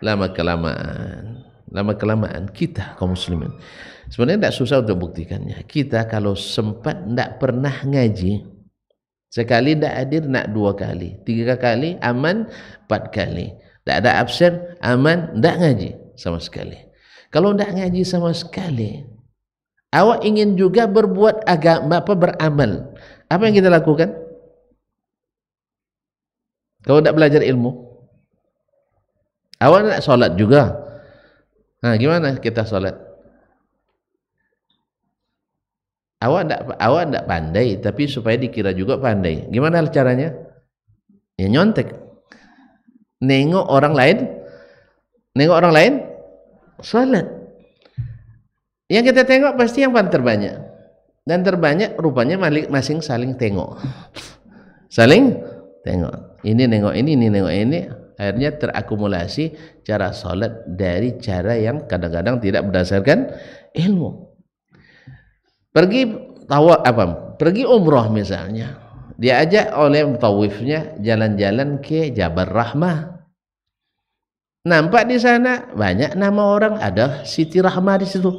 lama kelamaan lama kelamaan kita kaum muslimin sebenarnya tidak susah untuk buktikannya kita kalau sempat tidak pernah ngaji sekali tidak hadir nak dua kali tiga kali aman empat kali tidak ada absen, aman, tidak ngaji sama sekali. Kalau tidak ngaji sama sekali, awak ingin juga berbuat agama apa beramal. Apa yang kita lakukan? Kalau tidak belajar ilmu, awak tidak sholat juga. Nah, gimana kita sholat? Awak tidak awak pandai, tapi supaya dikira juga pandai. Gimana caranya? Ya nyontek nengok orang lain nengok orang lain salat yang kita tengok pasti yang paling terbanyak dan terbanyak rupanya masing saling tengok saling tengok ini nengok ini ini nengok ini akhirnya terakumulasi cara salat dari cara yang kadang-kadang tidak berdasarkan ilmu pergi tawa apa pergi umroh misalnya diajak oleh tawifnya jalan-jalan ke Jabar Rahmah Nampak di sana banyak nama orang ada Siti Rahma di situ.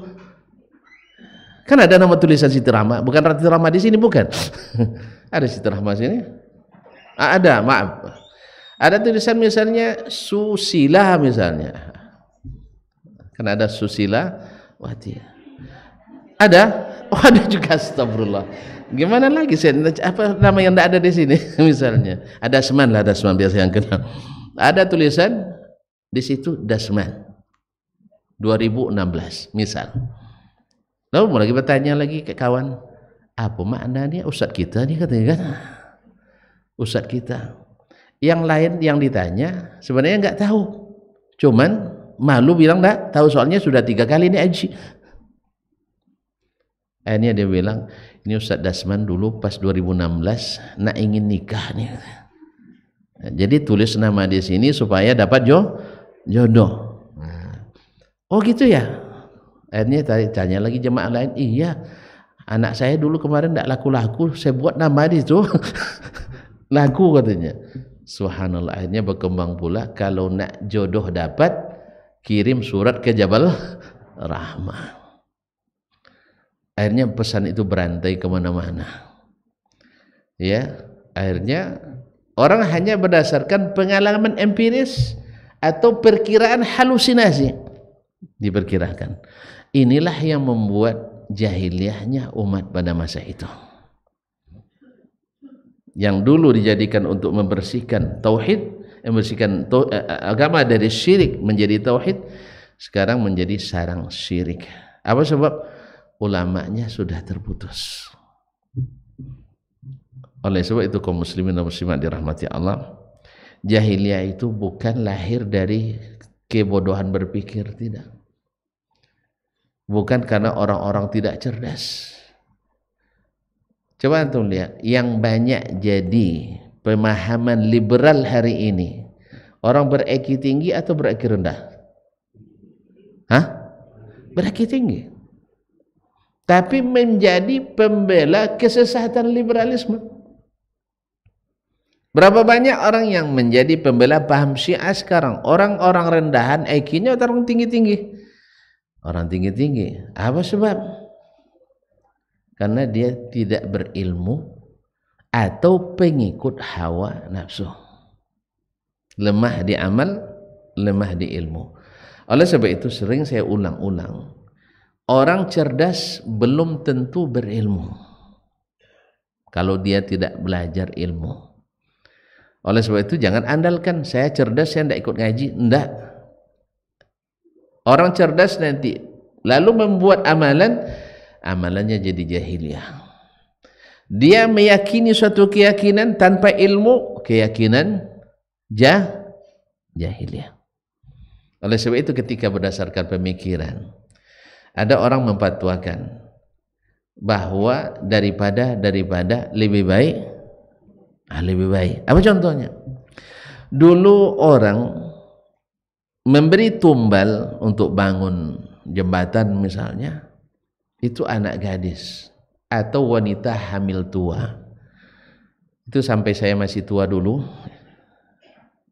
Kan ada nama tulisan Siti Rahma, bukan Siti Rahma di sini bukan. ada Siti Rahma sini. Ah, ada, maaf. Ada tulisan misalnya Susila misalnya. Kan ada Susila Wati. Ada? Oh, ada juga astagfirullah. Gimana lagi saya apa nama yang tidak ada di sini misalnya. Ada Seman lah, ada Seman biasa yang kenal. Ada tulisan di situ Dasman 2016 misal. Lalu mau lagi bertanya lagi ke kawan, apa maknanya ustad kita nih katanya kan? ustad kita. Yang lain yang ditanya sebenarnya nggak tahu. Cuman malu bilang enggak tahu soalnya sudah tiga kali ini aji Akhirnya dia bilang, ini ustad Dasman dulu pas 2016 nak ingin nikah nih. Jadi tulis nama di sini supaya dapat jo jodoh. Nah. Oh gitu ya. Akhirnya tanya, tanya lagi jemaah lain, iya anak saya dulu kemarin tidak laku-laku, saya buat nama di situ. laku katanya. Subhanallah akhirnya berkembang pula kalau nak jodoh dapat kirim surat ke Jabal Rahmah. Akhirnya pesan itu berantai kemana-mana. Ya, akhirnya orang hanya berdasarkan pengalaman empiris atau perkiraan halusinasi diperkirakan. Inilah yang membuat jahiliyahnya umat pada masa itu. Yang dulu dijadikan untuk membersihkan tauhid, membersihkan eh, eh, agama dari syirik menjadi tauhid, sekarang menjadi sarang syirik. Apa sebab? Ulamanya sudah terputus. Oleh sebab itu kaum muslimin dan muslimat dirahmati Allah, jahiliyah itu bukan lahir dari kebodohan berpikir tidak bukan karena orang-orang tidak cerdas coba antum lihat yang banyak jadi pemahaman liberal hari ini orang bereki tinggi atau bereki rendah Hah? bereki tinggi tapi menjadi pembela kesesatan liberalisme Berapa banyak orang yang menjadi pembela paham Syiah sekarang? Orang-orang rendahan IQ-nya orang tinggi-tinggi. Orang tinggi-tinggi. Apa sebab? Karena dia tidak berilmu atau pengikut hawa nafsu. Lemah di amal, lemah di ilmu. Oleh sebab itu sering saya ulang-ulang. Orang cerdas belum tentu berilmu. Kalau dia tidak belajar ilmu. Oleh sebab itu jangan andalkan saya cerdas saya tidak ikut ngaji, enggak. Orang cerdas nanti lalu membuat amalan, amalannya jadi jahiliyah. Dia meyakini suatu keyakinan tanpa ilmu, keyakinan jah jahiliyah. Oleh sebab itu ketika berdasarkan pemikiran ada orang mempatuakan bahwa daripada daripada lebih baik ah, lebih baik apa contohnya dulu orang memberi tumbal untuk bangun jembatan misalnya itu anak gadis atau wanita hamil tua itu sampai saya masih tua dulu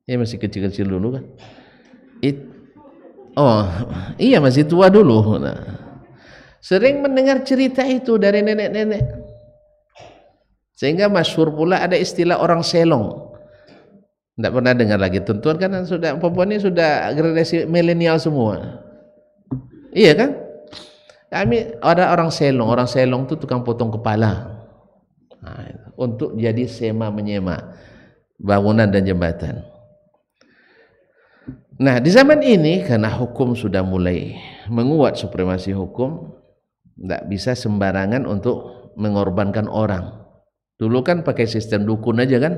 ya masih kecil-kecil dulu kan It, oh iya masih tua dulu nah, sering mendengar cerita itu dari nenek-nenek sehingga masyhur pula ada istilah orang selong. Tidak pernah dengar lagi. Tentuan kan sudah perempuan ini sudah generasi milenial semua. Iya kan? Kami ada orang selong. Orang selong itu tukang potong kepala. Nah, untuk jadi sema menyema bangunan dan jembatan. Nah, di zaman ini karena hukum sudah mulai menguat supremasi hukum, tidak bisa sembarangan untuk mengorbankan orang. Dulu kan pakai sistem dukun aja kan.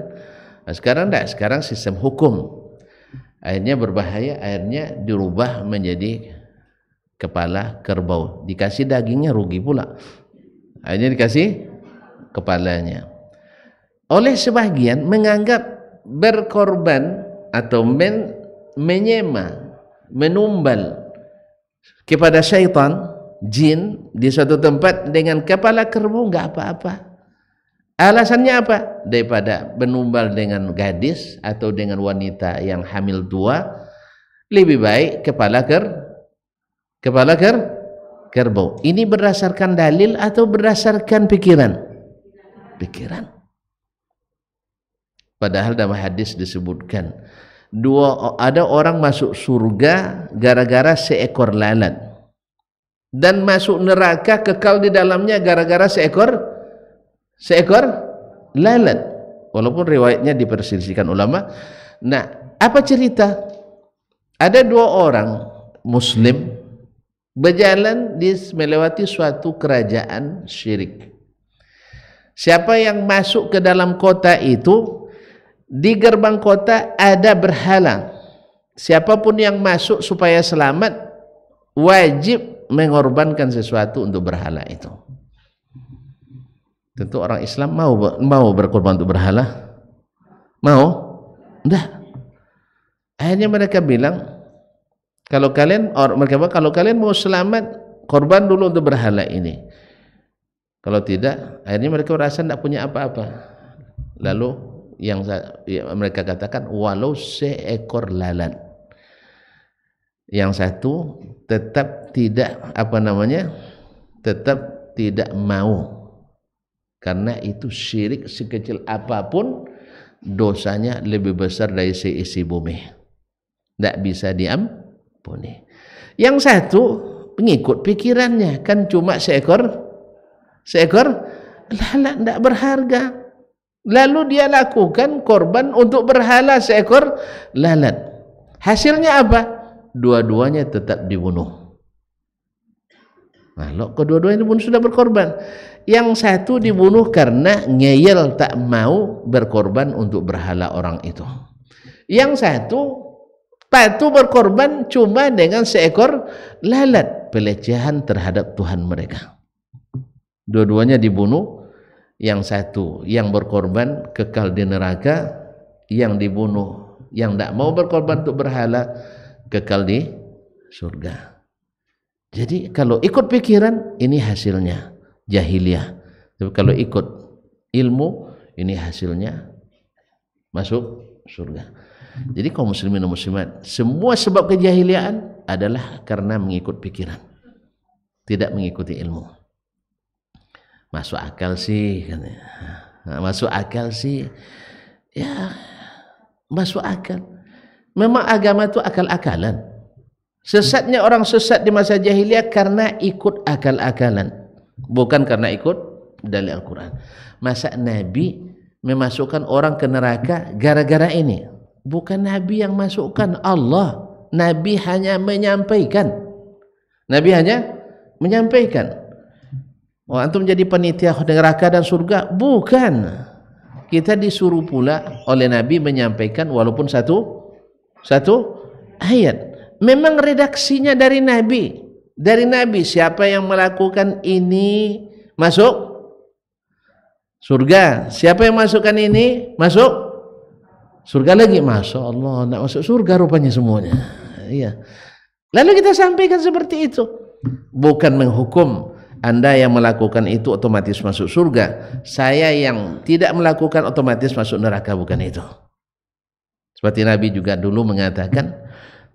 Nah, sekarang enggak, sekarang sistem hukum. Akhirnya berbahaya, akhirnya dirubah menjadi kepala kerbau. Dikasih dagingnya rugi pula. Akhirnya dikasih kepalanya. Oleh sebagian menganggap berkorban atau men, menyema, menumbal kepada syaitan, jin di suatu tempat dengan kepala kerbau nggak apa-apa. Alasannya apa? Daripada menumbal dengan gadis atau dengan wanita yang hamil tua, lebih baik kepala ker kepala ker kerbau. Ini berdasarkan dalil atau berdasarkan pikiran? Pikiran. Padahal dalam hadis disebutkan dua ada orang masuk surga gara-gara seekor lalat dan masuk neraka kekal di dalamnya gara-gara seekor seekor lalat walaupun riwayatnya diperselisihkan ulama nah apa cerita ada dua orang muslim berjalan di melewati suatu kerajaan syirik siapa yang masuk ke dalam kota itu di gerbang kota ada berhala siapapun yang masuk supaya selamat wajib mengorbankan sesuatu untuk berhala itu Tentu orang Islam mau mau berkorban untuk berhala? Mau? Enggak. Akhirnya mereka bilang, kalau kalian or, mereka bilang, kalau kalian mau selamat, korban dulu untuk berhala ini. Kalau tidak, akhirnya mereka merasa tidak punya apa-apa. Lalu yang ya, mereka katakan walau seekor lalat. Yang satu tetap tidak apa namanya? tetap tidak mau karena itu syirik sekecil apapun dosanya lebih besar dari seisi bumi. Tidak bisa diampuni. Yang satu pengikut pikirannya kan cuma seekor seekor lalat tidak berharga. Lalu dia lakukan korban untuk berhala seekor lalat. Hasilnya apa? Dua-duanya tetap dibunuh. Nah, kedua-duanya pun sudah berkorban yang satu dibunuh karena ngeyel tak mau berkorban untuk berhala orang itu yang satu patuh berkorban cuma dengan seekor lalat pelecehan terhadap Tuhan mereka dua-duanya dibunuh yang satu yang berkorban kekal di neraka yang dibunuh yang tidak mau berkorban untuk berhala kekal di surga jadi kalau ikut pikiran ini hasilnya jahiliyah. Tapi kalau ikut ilmu ini hasilnya masuk surga. Jadi kaum muslimin dan muslimat, semua sebab kejahiliaan adalah karena mengikut pikiran. Tidak mengikuti ilmu. Masuk akal sih kan? masuk akal sih. Ya, masuk akal. Memang agama itu akal-akalan. Sesatnya orang sesat di masa jahiliyah karena ikut akal-akalan bukan karena ikut dalil Al-Quran masa Nabi memasukkan orang ke neraka gara-gara ini bukan Nabi yang masukkan Allah Nabi hanya menyampaikan Nabi hanya menyampaikan Oh, antum jadi penitia neraka dan surga? Bukan. Kita disuruh pula oleh Nabi menyampaikan walaupun satu satu ayat. Memang redaksinya dari Nabi, dari Nabi siapa yang melakukan ini masuk surga siapa yang masukkan ini masuk surga lagi masuk? Allah nak masuk surga rupanya semuanya iya lalu kita sampaikan seperti itu bukan menghukum anda yang melakukan itu otomatis masuk surga saya yang tidak melakukan otomatis masuk neraka bukan itu seperti Nabi juga dulu mengatakan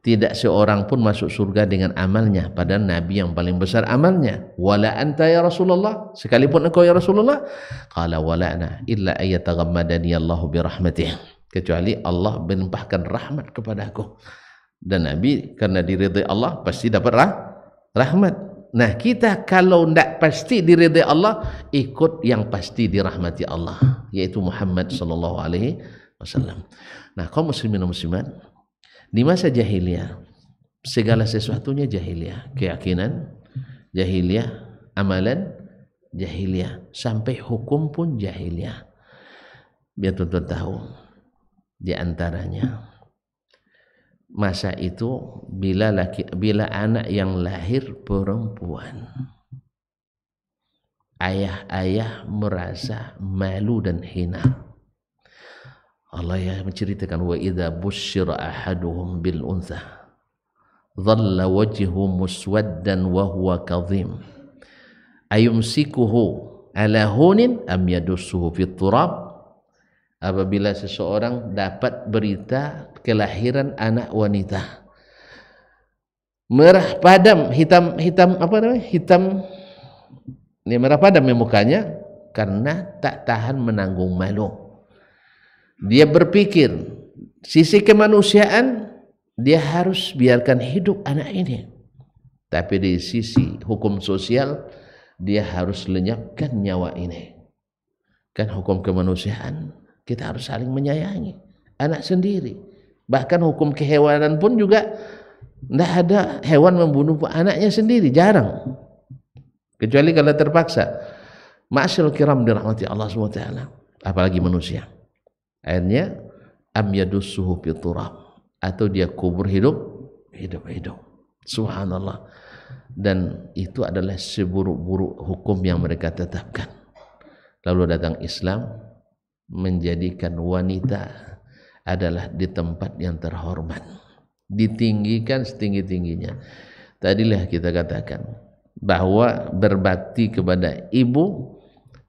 tidak seorang pun masuk surga dengan amalnya padahal nabi yang paling besar amalnya wala anta ya rasulullah sekalipun engkau ya rasulullah qala wala ana illa ayatagammadani allah bi rahmatih kecuali Allah melimpahkan rahmat kepada aku dan nabi karena diridai Allah pasti dapat rah rahmat nah kita kalau tidak pasti diridai Allah ikut yang pasti dirahmati Allah yaitu Muhammad sallallahu alaihi wasallam nah kaum muslimin muslimat Di masa jahiliyah, segala sesuatunya jahiliyah, keyakinan jahiliyah, amalan jahiliyah, sampai hukum pun jahiliyah. Biar tuan-tuan tahu di antaranya masa itu bila laki bila anak yang lahir perempuan ayah-ayah merasa malu dan hina Allah yang menceritakan wa idza busyira ahaduhum bil untha dhalla wajhu muswaddan wa huwa kadhim ayumsikuhu ala hunin am yadussuhu fit turab apabila seseorang dapat berita kelahiran anak wanita merah padam hitam hitam apa namanya hitam ini merah padam ya mukanya karena tak tahan menanggung malu dia berpikir sisi kemanusiaan dia harus biarkan hidup anak ini tapi di sisi hukum sosial dia harus lenyapkan nyawa ini kan hukum kemanusiaan kita harus saling menyayangi anak sendiri bahkan hukum kehewanan pun juga tidak ada hewan membunuh anaknya sendiri jarang kecuali kalau terpaksa Ma'asyil kiram dirahmati Allah SWT apalagi manusia akhirnya am yadussuhu fiturab atau dia kubur hidup hidup hidup subhanallah dan itu adalah seburuk-buruk hukum yang mereka tetapkan lalu datang Islam menjadikan wanita adalah di tempat yang terhormat ditinggikan setinggi-tingginya tadilah kita katakan bahwa berbakti kepada ibu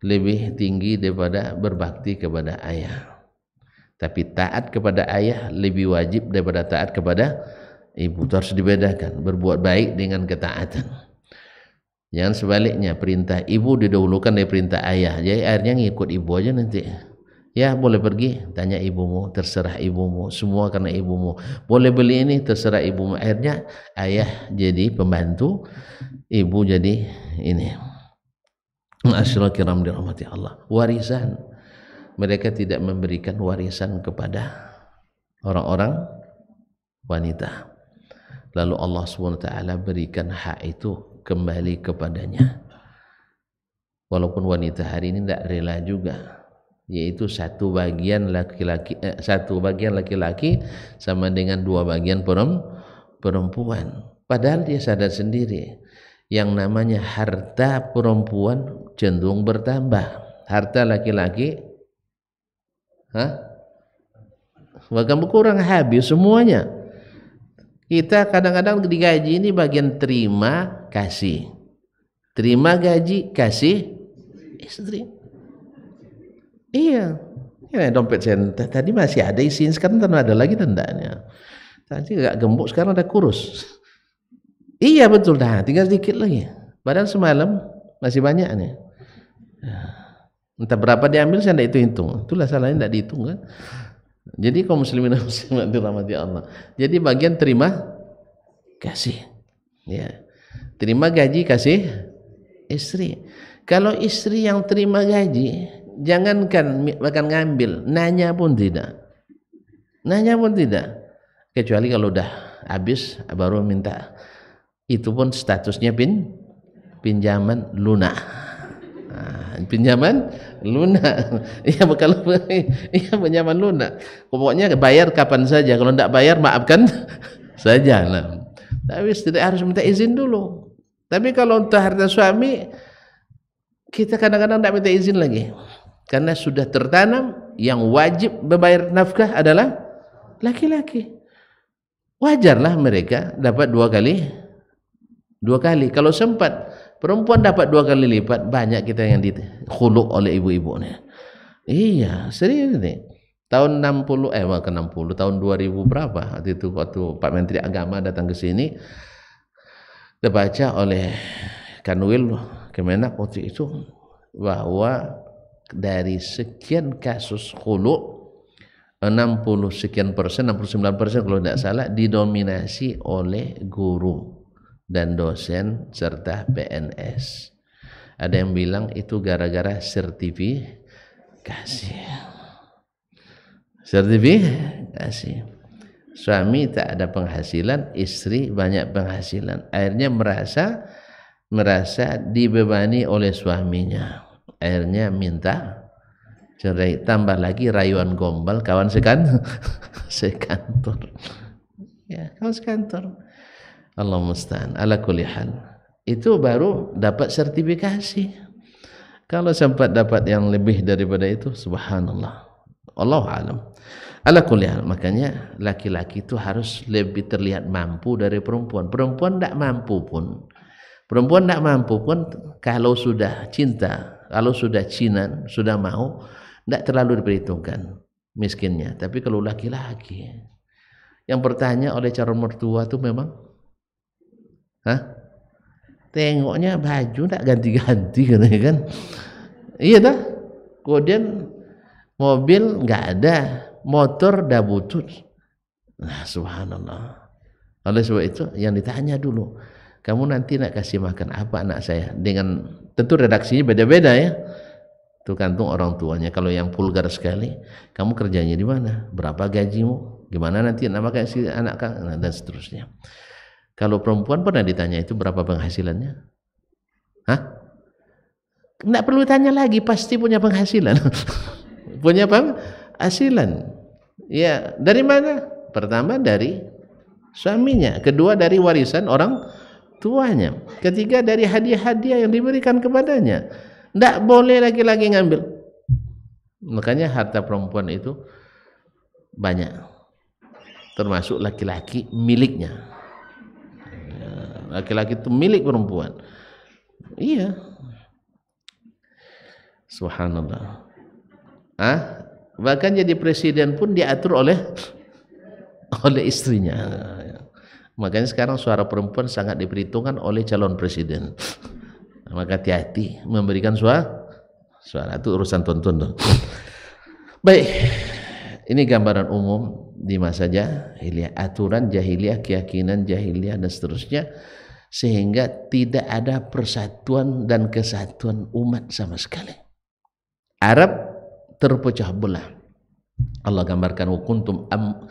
lebih tinggi daripada berbakti kepada ayah tapi taat kepada ayah lebih wajib daripada taat kepada ibu. Itu harus dibedakan. Berbuat baik dengan ketaatan. Jangan sebaliknya perintah ibu didahulukan dari perintah ayah. Jadi akhirnya ngikut ibu aja nanti. Ya boleh pergi, tanya ibumu, terserah ibumu, semua karena ibumu. Boleh beli ini, terserah ibumu. Akhirnya ayah jadi pembantu, ibu jadi ini. Asyirah kiram dirahmati Allah. Warisan mereka tidak memberikan warisan kepada orang-orang wanita. Lalu Allah SWT berikan hak itu kembali kepadanya. Walaupun wanita hari ini tidak rela juga, yaitu satu bagian laki-laki eh, satu bagian laki-laki sama dengan dua bagian perempuan. Padahal dia sadar sendiri yang namanya harta perempuan cenderung bertambah, harta laki-laki Hah? Bahkan berkurang habis semuanya. Kita kadang-kadang digaji ini bagian terima kasih. Terima gaji kasih istri. Iya. Ini dompet saya tadi masih ada isinya sekarang tidak ada lagi tandanya. Tadi agak gembok sekarang ada kurus. Iya betul dah, tinggal sedikit lagi. Padahal semalam masih banyak nih entah berapa diambil saya tidak itu hitung itulah salahnya tidak dihitung kan jadi kaum muslimin muslimat dirahmati Allah jadi bagian terima kasih ya terima gaji kasih istri kalau istri yang terima gaji jangankan bahkan ngambil nanya pun tidak nanya pun tidak kecuali kalau udah habis baru minta itu pun statusnya pin pinjaman lunak Nah, pinjaman lunak. Iya kalau iya pinjaman lunak. Pokoknya bayar kapan saja. Kalau tidak bayar maafkan saja. Nah. Tapi tidak harus minta izin dulu. Tapi kalau untuk harta suami kita kadang-kadang tidak minta izin lagi. Karena sudah tertanam yang wajib membayar nafkah adalah laki-laki. Wajarlah mereka dapat dua kali dua kali kalau sempat Perempuan dapat dua kali lipat, banyak kita yang dikhuluk oleh ibu-ibunya. Iya, serius nih. Tahun 60, eh ke 60, tahun 2000 berapa? Waktu itu waktu Pak Menteri Agama datang ke sini, dibaca oleh Kanwil Kemenak waktu itu bahwa dari sekian kasus khuluk 60 sekian persen, 69 persen kalau tidak salah didominasi oleh guru dan dosen serta PNS. Ada yang bilang itu gara-gara sertifikasi. Sertifikasi. Suami tak ada penghasilan, istri banyak penghasilan. Akhirnya merasa merasa dibebani oleh suaminya. Akhirnya minta cerai. Tambah lagi rayuan gombal kawan sekan sekantor. Ya, kawan sekantor Allah musta'an ala kulli hal itu baru dapat sertifikasi kalau sempat dapat yang lebih daripada itu subhanallah Allah alam ala kulli hal makanya laki-laki itu harus lebih terlihat mampu dari perempuan perempuan tidak mampu pun perempuan tidak mampu pun kalau sudah cinta kalau sudah cinan sudah mau tidak terlalu diperhitungkan miskinnya tapi kalau laki-laki yang bertanya oleh calon mertua itu memang Hah? Tengoknya baju tak ganti-ganti kan. Iya dah. Kemudian mobil nggak ada, motor dah butut. Nah, subhanallah. Oleh sebab itu yang ditanya dulu, kamu nanti nak kasih makan apa anak saya? Dengan tentu redaksinya beda-beda ya. Itu kantung orang tuanya. Kalau yang vulgar sekali, kamu kerjanya di mana? Berapa gajimu? Gimana nanti nama kasih anak kan? dan seterusnya. Kalau perempuan pernah ditanya itu berapa penghasilannya? Hah? Nggak perlu tanya lagi, pasti punya penghasilan. punya apa? Hasilan. Ya, dari mana? Pertama dari suaminya, kedua dari warisan orang tuanya, ketiga dari hadiah-hadiah yang diberikan kepadanya. Tidak boleh laki-laki ngambil. Makanya harta perempuan itu banyak, termasuk laki-laki miliknya laki-laki itu milik perempuan iya subhanallah Hah? bahkan jadi presiden pun diatur oleh oleh istrinya makanya sekarang suara perempuan sangat diperhitungkan oleh calon presiden maka hati-hati memberikan suara suara itu urusan tonton dong. baik ini gambaran umum di masa jahiliyah aturan jahiliyah keyakinan jahiliyah dan seterusnya sehingga tidak ada persatuan dan kesatuan umat sama sekali. Arab terpecah belah. Allah gambarkan wa kuntum am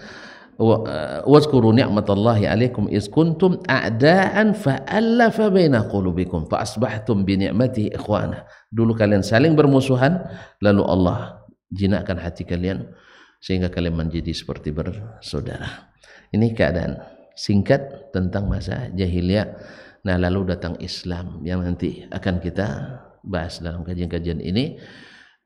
واذكروا نعمة الله عليكم إذ كنتم أعداء فألف بين قلوبكم bi ni'matihi ikhwana dulu kalian saling bermusuhan lalu Allah jinakkan hati kalian sehingga kalian menjadi seperti bersaudara ini keadaan singkat tentang masa jahiliyah. Nah, lalu datang Islam yang nanti akan kita bahas dalam kajian-kajian ini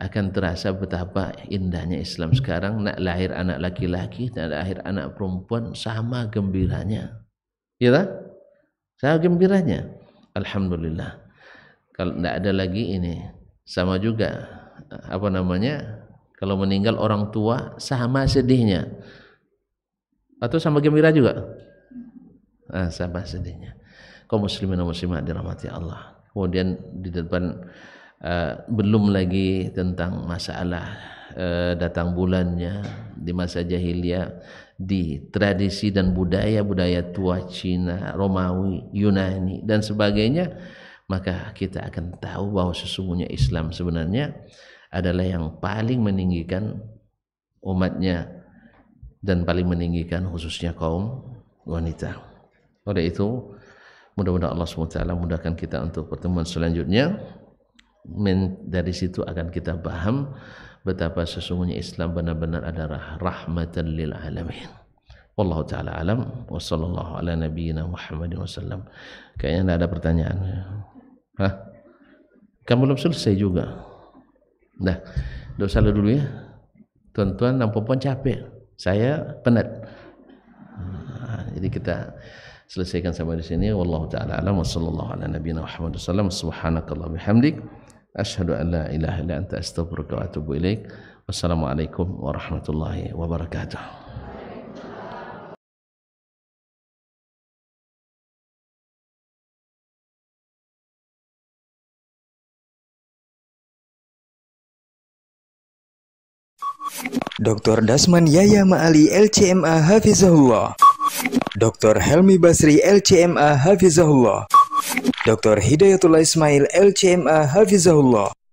akan terasa betapa indahnya Islam sekarang nak lahir anak laki-laki nak lahir anak perempuan sama gembiranya ya tak? sama gembiranya Alhamdulillah kalau tidak ada lagi ini sama juga apa namanya kalau meninggal orang tua sama sedihnya atau sama gembira juga nah, eh, sahabat sedihnya kau muslimin dan muslimat dirahmati Allah kemudian di depan uh, belum lagi tentang masalah uh, datang bulannya di masa jahiliyah di tradisi dan budaya budaya tua Cina Romawi Yunani dan sebagainya maka kita akan tahu bahwa sesungguhnya Islam sebenarnya adalah yang paling meninggikan umatnya dan paling meninggikan khususnya kaum wanita. Oleh itu, mudah-mudahan Allah SWT mudahkan kita untuk pertemuan selanjutnya. Men, dari situ akan kita paham betapa sesungguhnya Islam benar-benar adalah rahmatan lil alamin. Wallahu taala alam wa sallallahu ala nabiyyina Muhammadin wasallam. Kayaknya tidak ada pertanyaan. Hah? Kamu belum selesai juga. Nah, dosa lu dulu ya. Tuan-tuan dan perempuan capek. Saya penat. Nah, jadi kita selesaikan sampai di sini wallahu taala alam wa sallallahu ala nabiyina Muhammad sallam subhanakallah bihamdik asyhadu an la ilaha illa anta astaghfiruka wa atubu ilaik wassalamualaikum warahmatullahi wabarakatuh Dr. Dasman Yaya Ma'ali LCMA Hafizahullah Dr. Helmi Basri LCMA Hafizahullah Dr. Hidayatullah Ismail LCMA Hafizahullah